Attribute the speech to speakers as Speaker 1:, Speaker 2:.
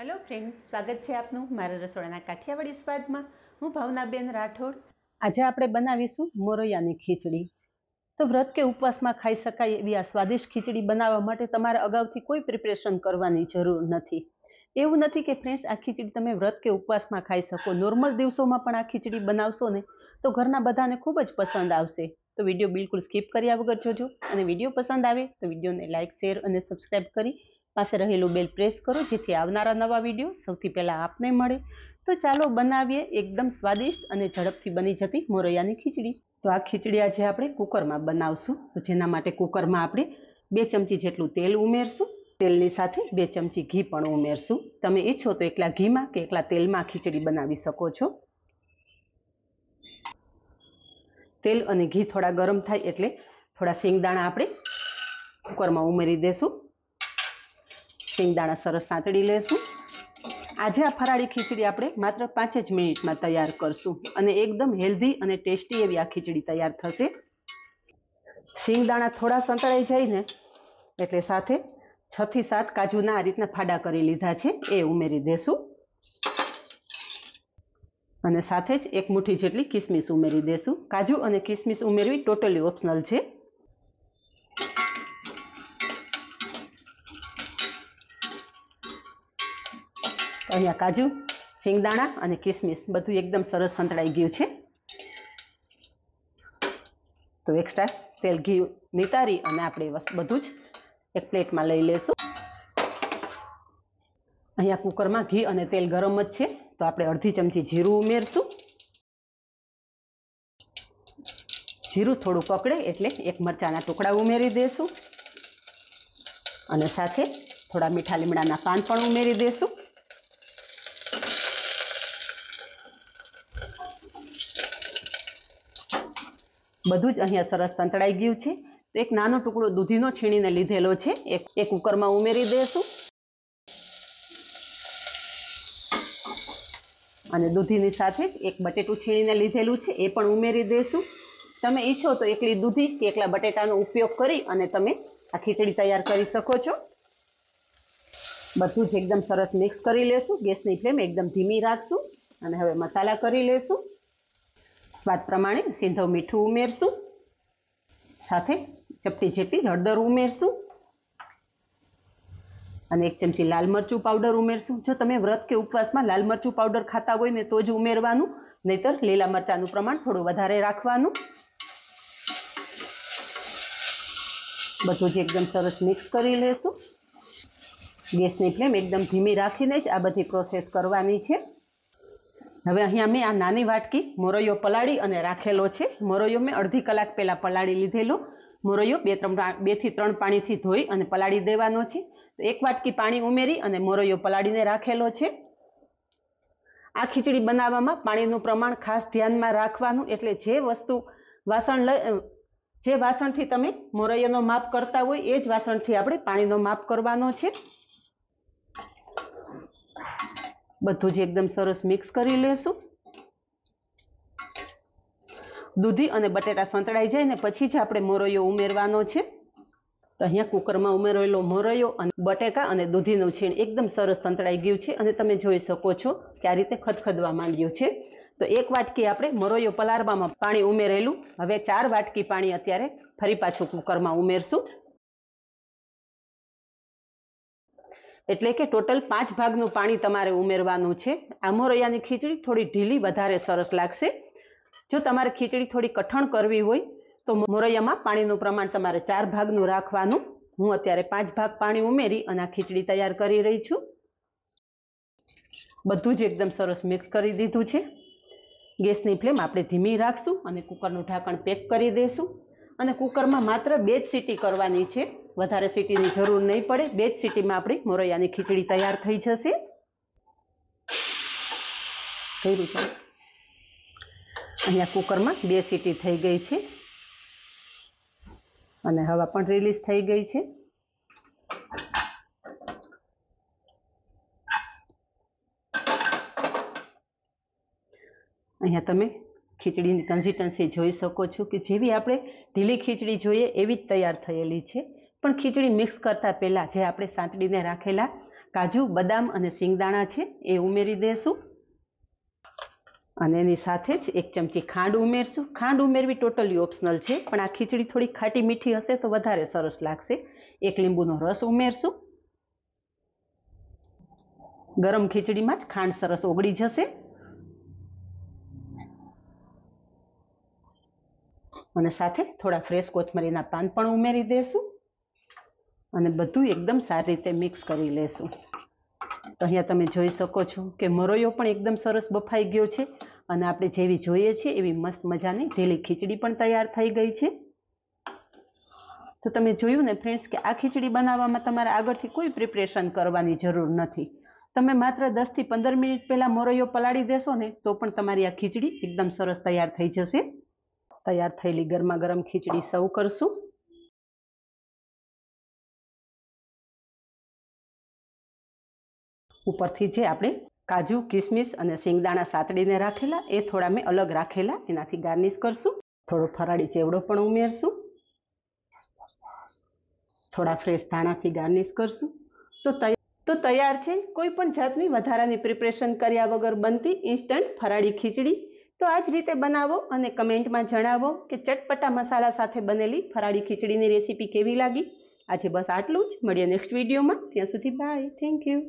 Speaker 1: hello friend સ્વાગત છે આપનું મારા રસોડાના કાઠિયાવાડી સ્વાદમાં હું ભાવનાબેન રાઠોડ આજે આપણે બનાવીશું મોરૈયાની ખીચડી તો વ્રત કે ઉપવાસમાં ખાઈ શકાય એવી આ સ્વાદિષ્ટ ખીચડી બનાવવા માટે તમારે અગાઉથી કોઈ પ્રિપરેશન કરવાની જરૂર નથી એવું નથી કે ફ્રેન્ડ્સ આ ખીચડી તમે વ્રત કે ઉપવાસમાં ખાઈ શકો નોર્મલ દિવસોમાં પણ આ ખીચડી બનાવશો ને તો ઘરના બધાને ખૂબ જ પસંદ આવશે તો વિડીયો બિલકુલ સ્કીપ કર્યા વગર જોજો અને વિડીયો પસંદ આવે તો વિડીયોને લાઇક શેર અને સબસ્ક્રાઈબ કરી પાસે રહેલું બેલ પ્રેસ કરો જેથી આવનારા નવા વિડીયો સૌથી પહેલાં આપને મળે તો ચાલો બનાવીએ એકદમ સ્વાદિષ્ટ અને ઝડપથી બની જતી મોરૈયાની ખીચડી તો આ ખીચડી આજે આપણે કુકરમાં બનાવશું તો જેના માટે કુકરમાં આપણે બે ચમચી જેટલું તેલ ઉમેરશું તેલની સાથે બે ચમચી ઘી પણ ઉમેરશું તમે ઈચ્છો તો એકલા ઘીમાં કે એકલા તેલમાં ખીચડી બનાવી શકો છો તેલ અને ઘી થોડા ગરમ થાય એટલે થોડા સિંગદાણા આપણે કુકરમાં ઉમેરી દેશું શિંગદાણા સરસ સાંતળી લેશું આજે આ ફરાળી ખીચડી આપણે માત્ર પાંચ જ મિનિટમાં તૈયાર કરશું અને એકદમ હેલ્ધી અને ટેસ્ટી એવી આ ખીચડી તૈયાર થશે શિંગદાણા થોડા સંતળાઈ જાય ને એટલે સાથે છ થી સાત કાજુના આ રીતના ફાડા કરી લીધા છે એ ઉમેરી દેશું અને સાથે જ એક મુઠ્ઠી જેટલી કિસમિસ ઉમેરી દેશું કાજુ અને કિસમિસ ઉમેરવી ટોટલી ઓપ્શનલ છે અહીંયા કાજુ સિંગદાણા અને કિસમિસ બધું એકદમ સરસ સંતળાઈ ગયું છે તો એક્સ્ટ્રા તેલ ઘી નિતારી અને આપણે બધું જ એક પ્લેટમાં લઈ લેશું અહીંયા કુકરમાં ઘી અને તેલ ગરમ જ છે તો આપણે અડધી ચમચી જીરું ઉમેરશું જીરું થોડું પકડે એટલે એક મરચાના ટુકડા ઉમેરી દઈશું અને સાથે થોડા મીઠા લીમડાના પાન પણ ઉમેરી દઈશું બધું જ અહીંયા સરસ સંતળાઈ ગયું છે તો એક નાનો ટુકડો દૂધીનો છીણીને લીધેલો છે એ કુકરમાં ઉમેરી દઈશું અને દૂધીની સાથે એક બટેટું છીણીને લીધેલું છે એ પણ ઉમેરી દઈશું તમે ઈચ્છો તો એકલી દૂધી કે એકલા બટેટાનો ઉપયોગ કરી અને તમે આ ખીચડી તૈયાર કરી શકો છો બધું જ એકદમ સરસ મિક્સ કરી લેશું ગેસની ફ્લેમ એકદમ ધીમી રાખશું અને હવે મસાલા કરી લેશું સ્વાદ પ્રમાણે સીંધવ મીઠું ઉમેરશું સાથે ચપટી જેટલી હળદર ઉમેરશું અને એક ચમચી લાલ મરચું પાવડર ઉમેરશું જો તમે વ્રત કે ઉપવાસમાં લાલ મરચું પાવડર ખાતા હોય ને તો જ ઉમેરવાનું નહીતર લીલા મરચાંનું પ્રમાણ થોડું વધારે રાખવાનું બધું જ એકદમ સરસ મિક્સ કરી લેશું ગેસની ફ્લેમ એકદમ ધીમી રાખીને જ આ બધી પ્રોસેસ કરવાની છે હવે અહીંયા મેં આ નાની વાટકી મોરૈયો પલાળી અને રાખેલો છે મોરૈયો મેં અડધી કલાક પહેલાં પલાળી લીધેલો મોરૈયો બે ત્રણ બેથી ત્રણ પાણીથી ધોઈ અને પલાળી દેવાનો છે તો એક વાટકી પાણી ઉમેરી અને મોરૈયો પલાળીને રાખેલો છે આ ખીચડી બનાવવામાં પાણીનું પ્રમાણ ખાસ ધ્યાનમાં રાખવાનું એટલે જે વસ્તુ વાસણ લઈ જે વાસણથી તમે મોરૈયાનો માપ કરતા હોય એ જ વાસણથી આપણે પાણીનો માપ કરવાનો છે બધું જ એકદમ સરસ મિક્સ કરી લેશું દૂધી અને બટેટા સંતળાઈ જાય ને પછી જ આપણે મોરૈયો ઉમેરવાનો છે તો અહીંયા કુકરમાં ઉમેરેલો મોરૈયો અને બટેકા અને દૂધીનું છીણ એકદમ સરસ સંતળાઈ ગયું છે અને તમે જોઈ શકો છો કે આ રીતે ખદખદવા માંડ્યું છે તો એક વાટકી આપણે મોરૈયો પલારવામાં પાણી ઉમેરેલું હવે ચાર વાટકી પાણી અત્યારે ફરી પાછું કુકરમાં ઉમેરશું એટલે કે ટોટલ પાંચ ભાગનું પાણી તમારે ઉમેરવાનું છે આમોરૈયાની ખીચડી થોડી ઢીલી વધારે સરસ લાગશે જો તમારે ખીચડી થોડી કઠણ કરવી હોય તો મોરૈયામાં પાણીનું પ્રમાણ તમારે ચાર ભાગનું રાખવાનું હું અત્યારે પાંચ ભાગ પાણી ઉમેરી અને આ ખીચડી તૈયાર કરી રહી છું બધું જ એકદમ સરસ મિક્સ કરી દીધું છે ગેસની ફ્લેમ આપણે ધીમી રાખશું અને કુકરનું ઢાંકણ પેક કરી દઈશું અને કુકરમાં માત્ર બે જ સીટી કરવાની છે વધારે સીટીની જરૂર નહીં પડે બે જ સીટીમાં આપણી મોરૈયાની ખીચડી તૈયાર થઈ જશે અહીંયા કુકરમાં બે સીટી થઈ ગઈ છે અને હવા પણ રિલીઝ થઈ ગઈ છે અહીંયા તમે ખીચડીની કન્સિસ્ટન્સી જોઈ શકો છો કે જેવી આપણે ઢીલી ખીચડી જોઈએ એવી જ તૈયાર થયેલી છે પણ ખીચડી મિક્સ કરતાં પહેલાં જે આપણે સાંતડીને રાખેલા કાજુ બદામ અને સિંગદાણા છે એ ઉમેરી દઈશું અને એની સાથે જ એક ચમચી ખાંડ ઉમેરશું ખાંડ ઉમેરવી ટોટલી ઓપ્શનલ છે પણ આ ખીચડી થોડી ખાટી મીઠી હશે તો વધારે સરસ લાગશે એક લીંબુનો રસ ઉમેરશું ગરમ ખીચડીમાં જ ખાંડ સરસ ઓગળી જશે અને સાથે થોડા ફ્રેશ કોથમરીના પાન પણ ઉમેરી દઈશું અને બધું એકદમ સારી રીતે મિક્સ કરી લેશું તો અહીંયા તમે જોઈ શકો છો કે મરોયો પણ એકદમ સરસ બફાઈ ગયો છે અને આપણે જેવી જોઈએ છીએ એવી મસ્ત મજાની ઢીલી ખીચડી પણ તૈયાર થઈ ગઈ છે તો તમે જોયું ને ફ્રેન્ડ્સ કે આ ખીચડી બનાવવામાં તમારે આગળથી કોઈ પ્રિપરેશન કરવાની જરૂર નથી તમે માત્ર દસથી પંદર મિનિટ પહેલાં મોરૈયો પલાળી દેશો ને તો પણ તમારી આ ખીચડી એકદમ સરસ તૈયાર થઈ જશે તૈયાર થયેલી ગરમા ગરમ ખીચડી સર્વ કરશું ઉપરથી જે આપણે કાજુ કિસમિસ અને શિંગદાણા સાતડીને રાખેલા એ થોડા મેં અલગ રાખેલા એનાથી ગાર્નિશ કરશું થોડો ફરાળી ચેવડો પણ ઉમેરશું થોડા ફ્રેશ ધાણાથી ગાર્નિશ કરશું તો તો તૈયાર છે કોઈ પણ જાતની વધારાની પ્રિપરેશન કર્યા વગર બનતી ઇન્સ્ટન્ટ ફરાળી ખીચડી તો આ જ રીતે બનાવો અને કમેન્ટમાં જણાવો કે ચટપટા મસાલા સાથે બનેલી ફરાળી ખીચડીની રેસીપી કેવી લાગી આજે બસ આટલું જ મળીએ નેક્સ્ટ વિડીયોમાં ત્યાં સુધી બાય થેન્ક યુ